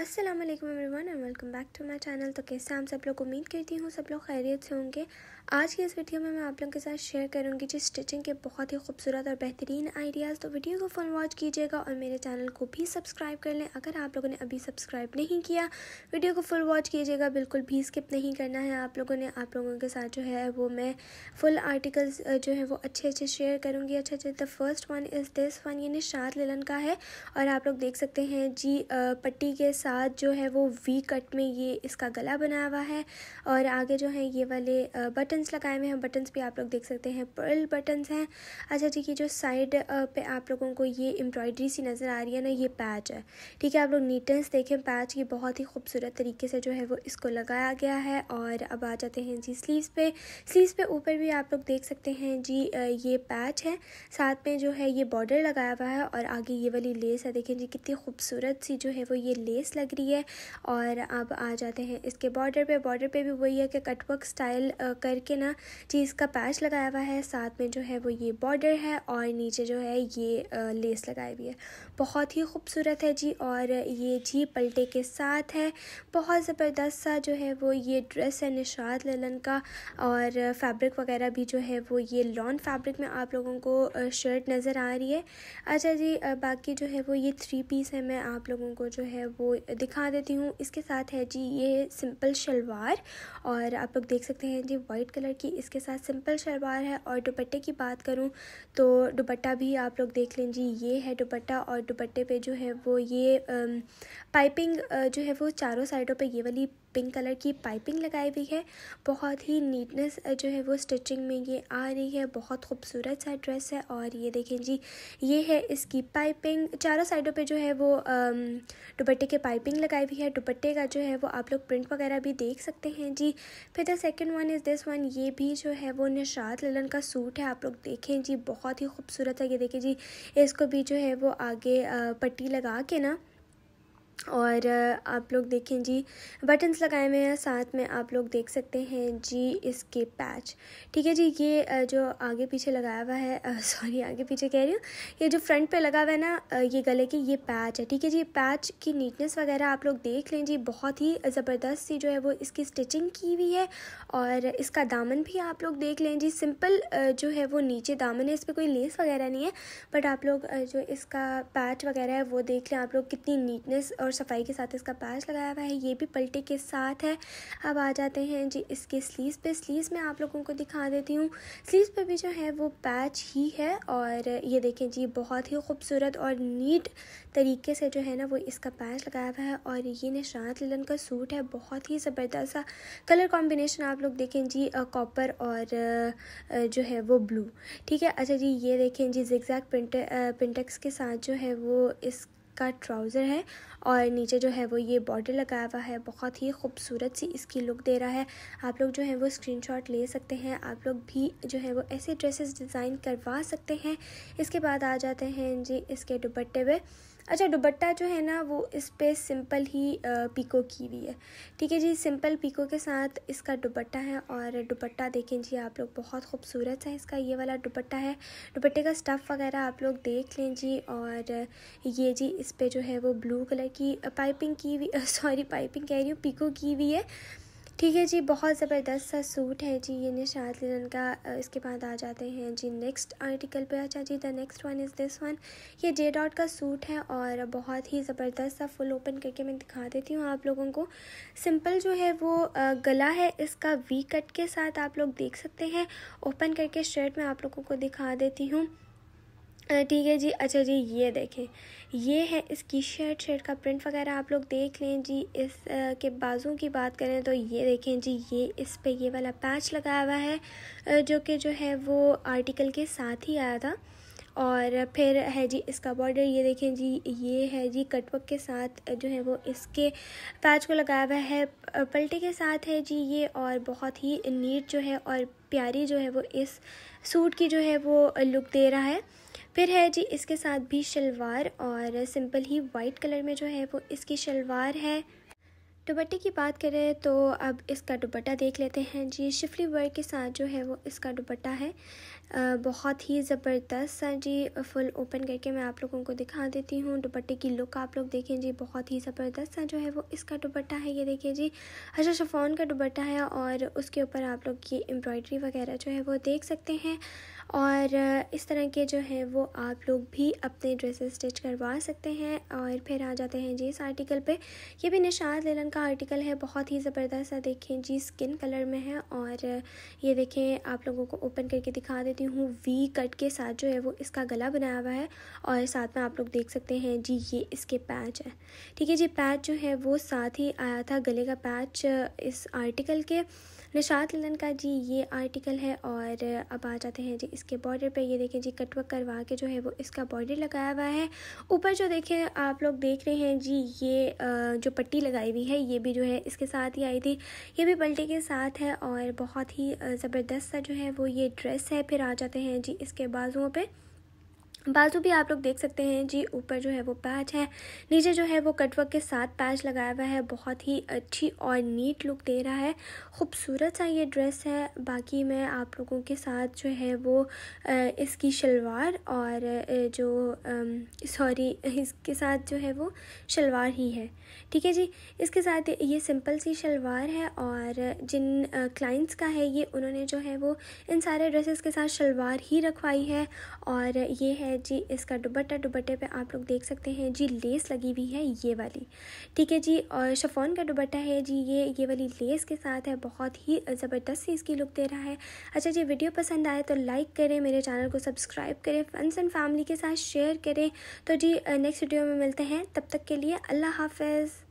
Aslam everyone and welcome back to my channel तो कैसे हम सब लोग उम्मीद करती हूँ सब लोग खैरियत से होंगे आज की इस वीडियो में मैं आप लोगों के साथ शेयर करूँगी जिस स्टिचिंग के बहुत ही खूबसूरत और बेहतरीन आइडियाज़ तो वीडियो को फुल वॉच कीजिएगा और मेरे चैनल को भी सब्सक्राइब कर लें अगर आप लोगों ने अभी सब्सक्राइब नहीं किया वीडियो को फुल वॉच कीजिएगा बिल्कुल भी स्किप नहीं करना है आप लोगों ने आप लोगों के साथ जो है वो मैं फुल आर्टिकल्स जो है वो अच्छे अच्छे शेयर करूँगी अच्छे अच्छे the first one is this one ये निशात लेलन का है और आप लोग देख सकते हैं जी पट्टी के साथ साथ जो है वो वी कट में ये इसका गला बना हुआ है और आगे जो है ये वाले बटन्स लगाए हुए हैं बटन्स भी आप लोग देख सकते हैं पर्ल बटन्स हैं अच्छा ठीक है जो साइड पे आप लोगों को ये एम्ब्रॉयडरी सी नज़र आ रही है ना ये पैच है ठीक है आप लोग नीटनेस देखें पैच ये बहुत ही खूबसूरत तरीके से जो है वो इसको लगाया गया है और अब आ जाते हैं जी स्लीव पे स्लीव पे ऊपर भी आप लोग देख सकते हैं जी ये पैच है साथ में जो है ये बॉर्डर लगाया हुआ है और आगे ये वाली लेस है देखें जी कितनी खूबसूरत सी जो है वो ये लेस लग रही है और अब आ जाते हैं इसके बॉर्डर पे बॉर्डर पे भी वही है कि कटवर्क स्टाइल करके ना चीज़ का पैच लगाया हुआ है साथ में जो है वो ये बॉर्डर है और नीचे जो है ये लेस लगाई हुई है बहुत ही खूबसूरत है जी और ये जी पलटे के साथ है बहुत ज़बरदस्त सा जो है वो ये ड्रेस है निशाद ललन का और फैब्रिक वगैरह भी जो है वो ये लॉन फैब्रिक में आप लोगों को शर्ट नज़र आ रही है अच्छा जी बाकी जो है वो ये थ्री पीस है मैं आप लोगों को जो है वो दिखा देती हूँ इसके साथ है जी ये सिंपल शलवार और आप लोग देख सकते हैं जी वाइट कलर की इसके साथ सिंपल शलवार है और दुपट्टे की बात करूँ तो दुपट्टा भी आप लोग देख लें जी ये है दुपट्टा और दुपट्टे पे जो है वो ये पाइपिंग जो है वो चारों साइडों पे ये वाली पिंक कलर की पाइपिंग लगाई हुई है बहुत ही नीटनेस जो है वो स्टिचिंग में ये आ रही है बहुत खूबसूरत सा ड्रेस है और ये देखें जी ये है इसकी पाइपिंग चारों साइडों पे जो है वो दुपट्टे के पाइपिंग लगाई हुई है दुपट्टे का जो है वो आप लोग प्रिंट वगैरह भी देख सकते हैं जी फिर the second one is this one ये भी जो है वो निशात ललन का सूट है आप लोग देखें जी बहुत ही खूबसूरत है ये देखें जी इसको भी जो है वो आगे पट्टी लगा के ना और आप लोग देखें जी बटन्स लगाए हुए हैं साथ में आप लोग देख सकते हैं जी इसके पैच ठीक है जी ये जो आगे पीछे लगाया हुआ है सॉरी आगे पीछे कह रही हूँ ये जो फ्रंट पे लगा हुआ है ना ये गले के ये पैच है ठीक है जी पैच की नीटनेस वगैरह आप लोग देख लें जी बहुत ही ज़बरदस्त सी जो है वो इसकी स्टिचिंग की हुई है और इसका दामन भी आप लोग देख लें जी सिंपल जो है वो नीचे दामन है इस पर कोई लेस वगैरह नहीं है बट आप लोग जो इसका पैच वगैरह है वो देख लें आप लोग कितनी नीटनेस और और सफाई के साथ इसका पैच लगाया हुआ है ये भी पलटे के साथ है अब आ जाते हैं जी इसके स्लीव्स पे स्लीव्स में आप लोगों को दिखा देती हूँ स्लीव्स पे भी जो है वो पैच ही है और ये देखें जी बहुत ही खूबसूरत और नीट तरीके से जो है ना वो इसका पैच लगाया हुआ है और ये निशांत लिलन का सूट है बहुत ही ज़बरदस्त सा कलर कॉम्बिनेशन आप लोग देखें जी कॉपर और जो है वो ब्लू ठीक है अच्छा जी ये देखें जी जिक्जैक प्रिंट पिंटेक्स के साथ जो है वो इस का ट्राउज़र है और नीचे जो है वो ये बॉर्डर लगाया हुआ है बहुत ही खूबसूरत सी इसकी लुक दे रहा है आप लोग जो है वो स्क्रीन ले सकते हैं आप लोग भी जो है वो ऐसे ड्रेसेस डिज़ाइन करवा सकते हैं इसके बाद आ जाते हैं जी इसके दुपट्टे पे अच्छा दुबट्टा जो है ना वो इस पर सिंपल ही पीको की हुई है ठीक है जी सिंपल पीको के साथ इसका दुबट्टा है और दुपट्टा देखें जी आप लोग बहुत खूबसूरत है इसका ये वाला दुपट्टा है दुपट्टे का स्टफ़ वगैरह आप लोग देख लें जी और ये जी इस पर जो है वो ब्लू कलर की पाइपिंग की हुई सॉरी पाइपिंग कह रही हूँ पीको की हुई है ठीक है जी बहुत ज़बरदस्त सा सूट है जी ये निशात लिनन का इसके बाद आ जाते हैं जी नेक्स्ट आर्टिकल पे अच्छा जी the next one is this one ये जे डॉट का सूट है और बहुत ही ज़बरदस्त सा फुल ओपन करके मैं दिखा देती हूँ आप लोगों को सिंपल जो है वो गला है इसका वी कट के साथ आप लोग देख सकते हैं ओपन करके शर्ट मैं आप लोगों को दिखा देती हूँ ठीक है जी अच्छा जी ये देखें ये है इसकी शर्ट शर्ट का प्रिंट वगैरह आप लोग देख लें जी इस आ, के बाजू की बात करें तो ये देखें जी ये इस पे ये वाला पैच लगाया हुआ है जो कि जो है वो आर्टिकल के साथ ही आया था और फिर है जी इसका बॉर्डर ये देखें जी ये है जी कटवक के साथ जो है वो इसके पैच को लगाया हुआ है पलटे के साथ है जी ये और बहुत ही नीट जो है और प्यारी जो है वो इस सूट की जो है वो लुक दे रहा है फिर है जी इसके साथ भी शलवार और सिंपल ही वाइट कलर में जो है वो इसकी शलवार है दुपट्टे की बात करें तो अब इसका दुपट्टा देख लेते हैं जी शिफली वर्क के साथ जो है वो इसका दुपट्टा है आ, बहुत ही ज़बरदस्त सा जी फुल ओपन करके मैं आप लोगों को दिखा देती हूँ दुपट्टे की लुक आप लोग देखें जी बहुत ही ज़बरदस्त सा जो है वो इसका दुपट्टा है ये देखिए जी अच्छा शफोन का दुपट्टा है और उसके ऊपर आप लोग की एम्ब्रॉयडरी वगैरह जो है वो देख सकते हैं और इस तरह के जो है वो आप लोग भी अपने ड्रेसेस स्टिच करवा सकते हैं और फिर आ जाते हैं जी इस आर्टिकल पर यह भी निशाद लेलन का का आर्टिकल है बहुत ही ज़बरदस्त है देखें जी स्किन कलर में है और ये देखें आप लोगों को ओपन करके दिखा देती हूँ वी कट के साथ जो है वो इसका गला बनाया हुआ है और साथ में आप लोग देख सकते हैं जी ये इसके पैच है ठीक है जी पैच जो है वो साथ ही आया था गले का पैच इस आर्टिकल के निशात ललन का जी ये आर्टिकल है और अब आ जाते हैं जी इसके बॉर्डर पे ये देखें जी कटवक करवा के जो है वो इसका बॉर्डर लगाया हुआ है ऊपर जो देखें आप लोग देख रहे हैं जी ये जो पट्टी लगाई हुई है ये भी जो है इसके साथ ही आई थी ये भी बल्टे के साथ है और बहुत ही ज़बरदस्त सा जो है वो ये ड्रेस है फिर आ जाते हैं जी इसके बाजुओं पर बाजू भी आप लोग देख सकते हैं जी ऊपर जो है वो पैच है नीचे जो है वो कटवर्क के साथ पैच लगाया हुआ है बहुत ही अच्छी और नीट लुक दे रहा है खूबसूरत सा ये ड्रेस है बाकी मैं आप लोगों के साथ जो है वो इसकी शलवार और जो सॉरी इसके साथ जो है वो शलवार ही है ठीक है जी इसके साथ ये सिंपल सी शलवार है और जिन क्लाइंट्स का है ये उन्होंने जो है वो इन सारे ड्रेसेस के साथ शलवार ही रखवाई है और ये है जी इसका दुबट्टा दुबट्टे पे आप लोग देख सकते हैं जी लेस लगी हुई है ये वाली ठीक है जी और शफोन का दुबट्टा है जी ये ये वाली लेस के साथ है बहुत ही ज़बरदस्त सी इसकी लुक दे रहा है अच्छा जी वीडियो पसंद आए तो लाइक करें मेरे चैनल को सब्सक्राइब करें फ्रेंड्स एंड फैमिली के साथ शेयर करें तो जी नेक्स्ट वीडियो में मिलते हैं तब तक के लिए अल्लाह हाफिज़